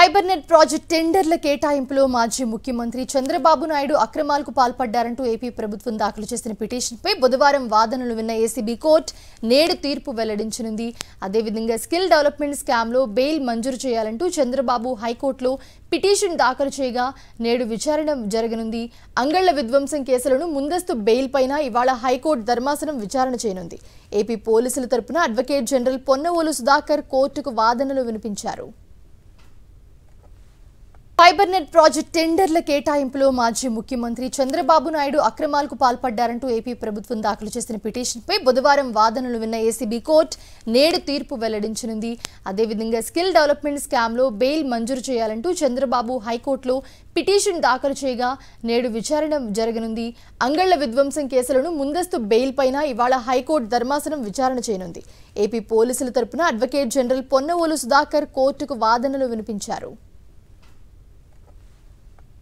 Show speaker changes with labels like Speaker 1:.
Speaker 1: fibre net project టెండర్ల కేటాయింపులో మాజీ ముఖ్యమంత్రి చంద్రబాబు నాయుడు అక్రమాలకు పాల్పడ్డారంటూ ఏపీ ప్రభుత్వం దాఖలు చేసిన పిటిషన్పై బుధవారం వాదనలు విన్న ఏసీబీ కోర్టు నేడు తీర్పు వెల్లడించనుంది అదేవిధంగా స్కిల్ డెవలప్మెంట్ స్కామ్లో బెయిల్ మంజూరు చేయాలంటూ చంద్రబాబు హైకోర్టులో పిటిషన్ దాఖలు చేయగా నేడు విచారణ జరగనుంది అంగళ్ల విధ్వంసం కేసులను ముందస్తు బెయిల్ పైన ఇవాళ హైకోర్టు ధర్మాసనం విచారణ చేయనుంది ఏపీ పోలీసుల తరపున అడ్వకేట్ జనరల్ పొన్నవోలు సుధాకర్ కోర్టుకు వాదనలు వినిపించారు ఫైబర్నెట్ ప్రాజెక్ట్ టెండర్ల కేటాయింపులో మాజీ ముఖ్యమంత్రి చంద్రబాబు నాయుడు అక్రమాలకు పాల్పడ్డారంటూ ఏపీ ప్రభుత్వం దాఖలు చేసిన పిటిషన్పై బుధవారం వాదనలు విన్న ఏసీబీ కోర్టు నేడు తీర్పు వెల్లడించనుంది అదేవిధంగా స్కిల్ డెవలప్మెంట్ స్కామ్లో బెయిల్ మంజూరు చేయాలంటూ చంద్రబాబు హైకోర్టులో పిటిషన్ దాఖలు చేయగా నేడు విచారణ జరగనుంది అంగళ్ల విధ్వంసం కేసులను ముందస్తు బెయిల్ పైన ఇవాళ హైకోర్టు ధర్మాసనం విచారణ చేయనుంది ఏపీ పోలీసుల తరపున అడ్వకేట్ జనరల్ పొన్నవోలు సుధాకర్ కోర్టుకు వాదనలు వినిపించారు